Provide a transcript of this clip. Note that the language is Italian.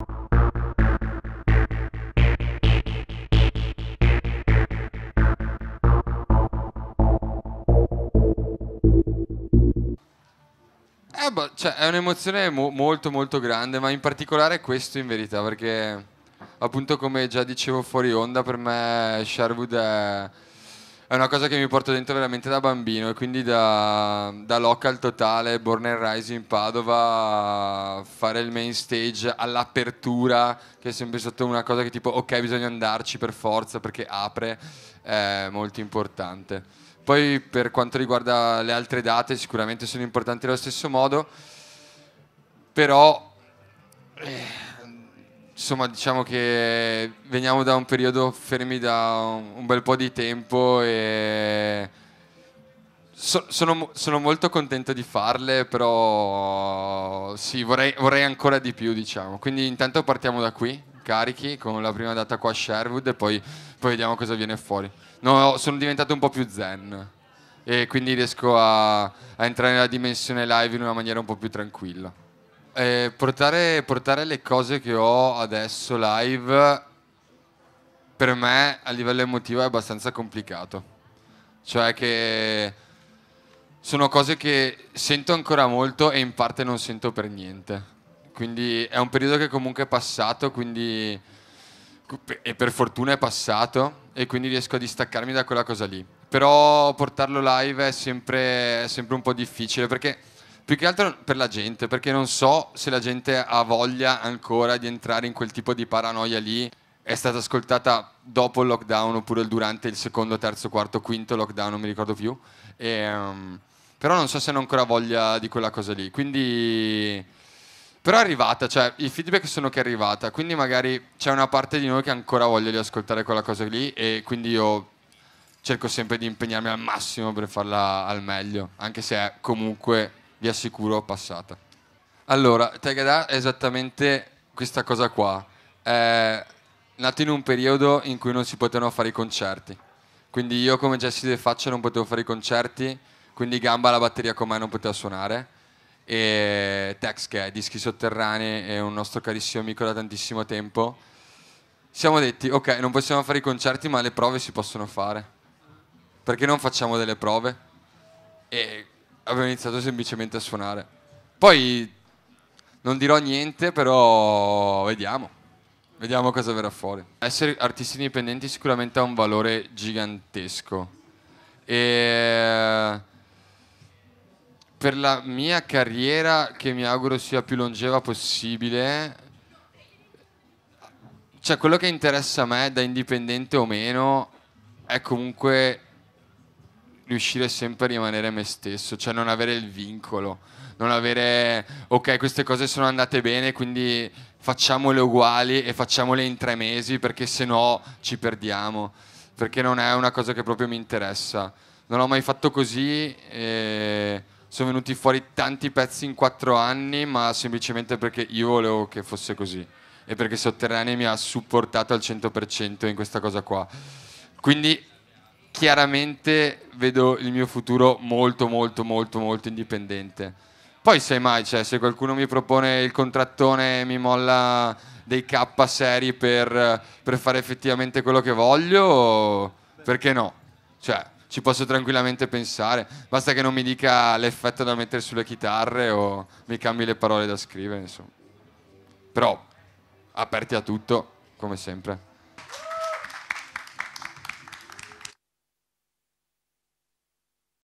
Eh, beh, cioè, è un'emozione mo- molto molto grande, ma in particolare questo in verità, perché appunto come già dicevo fuori onda, per me Sherwood è è una cosa che mi porto dentro veramente da bambino e quindi da, da local totale, Born and Rise in Padova, fare il main stage all'apertura, che è sempre stata una cosa che tipo ok bisogna andarci per forza perché apre, è molto importante. Poi per quanto riguarda le altre date sicuramente sono importanti allo stesso modo, però... Eh, Insomma, diciamo che veniamo da un periodo fermi da un bel po' di tempo e so, sono, sono, molto contento di farle, però sì, vorrei, vorrei ancora di più, diciamo. Quindi intanto partiamo da qui, carichi, con la prima data qua a Sherwood e poi, poi vediamo cosa viene fuori. No, sono diventato un po' più zen e quindi riesco a, a entrare nella dimensione live in una maniera un po' più tranquilla eh, portare, portare le cose che ho adesso live per me a livello emotivo è abbastanza complicato. Cioè che sono cose che sento ancora molto e in parte non sento per niente. Quindi è un periodo che comunque è passato, quindi e per fortuna è passato e quindi riesco a distaccarmi da quella cosa lì. Però portarlo live è sempre, è sempre un po' difficile perché più che altro per la gente, perché non so se la gente ha voglia ancora di entrare in quel tipo di paranoia lì. È stata ascoltata dopo il lockdown oppure durante il secondo, terzo, quarto, quinto lockdown, non mi ricordo più. E, um, però non so se hanno ancora voglia di quella cosa lì. Quindi però è arrivata, cioè i feedback sono che è arrivata, quindi magari c'è una parte di noi che ancora voglia di ascoltare quella cosa lì e quindi io cerco sempre di impegnarmi al massimo per farla al meglio, anche se è comunque vi assicuro passata. Allora, Tegada è esattamente questa cosa qua. È nato in un periodo in cui non si potevano fare i concerti. Quindi io come Jesse De Faccia non potevo fare i concerti, quindi Gamba la batteria con me non poteva suonare. E Tex, che è Dischi Sotterranei, è un nostro carissimo amico da tantissimo tempo, siamo detti, ok, non possiamo fare i concerti, ma le prove si possono fare. Perché non facciamo delle prove? E avevo iniziato semplicemente a suonare. Poi non dirò niente, però vediamo. Vediamo cosa verrà fuori. Essere artisti indipendenti sicuramente ha un valore gigantesco. E per la mia carriera, che mi auguro sia più longeva possibile, cioè quello che interessa a me, da indipendente o meno, è comunque riuscire sempre a rimanere me stesso, cioè non avere il vincolo, non avere ok, queste cose sono andate bene, quindi facciamole uguali e facciamole in tre mesi perché se no ci perdiamo, perché non è una cosa che proprio mi interessa. Non ho mai fatto così e sono venuti fuori tanti pezzi in quattro anni, ma semplicemente perché io volevo che fosse così e perché Sotterranei mi ha supportato al 100% in questa cosa qua. Quindi chiaramente vedo il mio futuro molto, molto, molto, molto indipendente. Poi sai mai, cioè, se qualcuno mi propone il contrattone e mi molla dei K seri per, per fare effettivamente quello che voglio, perché no? Cioè, ci posso tranquillamente pensare. Basta che non mi dica l'effetto da mettere sulle chitarre o mi cambi le parole da scrivere, insomma. Però aperti a tutto, come sempre.